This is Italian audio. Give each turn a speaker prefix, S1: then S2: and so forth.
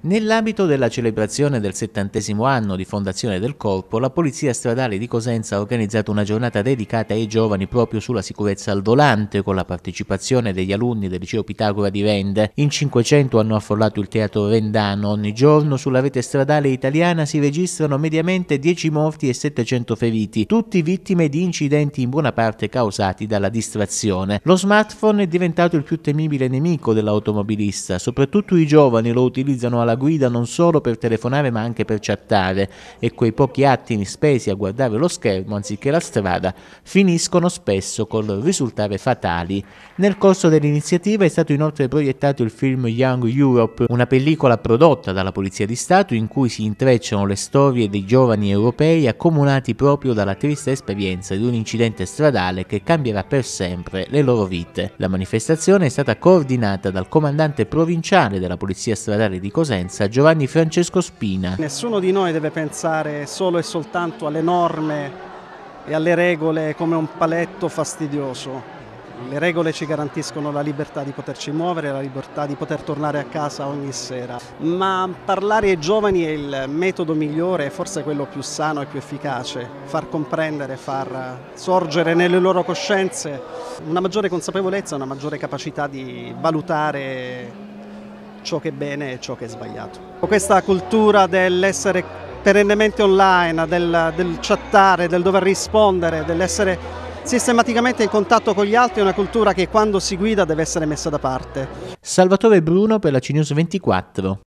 S1: Nell'ambito della celebrazione del settantesimo anno di fondazione del corpo, la Polizia Stradale di Cosenza ha organizzato una giornata dedicata ai giovani proprio sulla sicurezza al volante, con la partecipazione degli alunni del liceo Pitagora di Rende. In 500 hanno affollato il teatro rendano. Ogni giorno sulla rete stradale italiana si registrano mediamente 10 morti e 700 feriti, tutti vittime di incidenti in buona parte causati dalla distrazione. Lo smartphone è diventato il più temibile nemico dell'automobilista, soprattutto i giovani lo utilizzano alla alla guida non solo per telefonare ma anche per chattare e quei pochi attimi spesi a guardare lo schermo anziché la strada finiscono spesso col risultare fatali. Nel corso dell'iniziativa è stato inoltre proiettato il film Young Europe, una pellicola prodotta dalla Polizia di Stato in cui si intrecciano le storie dei giovani europei accomunati proprio dalla triste esperienza di un incidente stradale che cambierà per sempre le loro vite. La manifestazione è stata coordinata dal comandante provinciale della Polizia Stradale di Cosenza Potenza, Giovanni Francesco Spina.
S2: Nessuno di noi deve pensare solo e soltanto alle norme e alle regole come un paletto fastidioso. Le regole ci garantiscono la libertà di poterci muovere, la libertà di poter tornare a casa ogni sera, ma parlare ai giovani è il metodo migliore, forse quello più sano e più efficace, far comprendere, far sorgere nelle loro coscienze una maggiore consapevolezza, una maggiore capacità di valutare ciò che è bene e ciò che è sbagliato. Questa cultura dell'essere perennemente online, del, del chattare, del dover rispondere, dell'essere sistematicamente in contatto con gli altri è una cultura che quando si guida deve essere messa da parte.
S1: Salvatore Bruno per la CNews 24.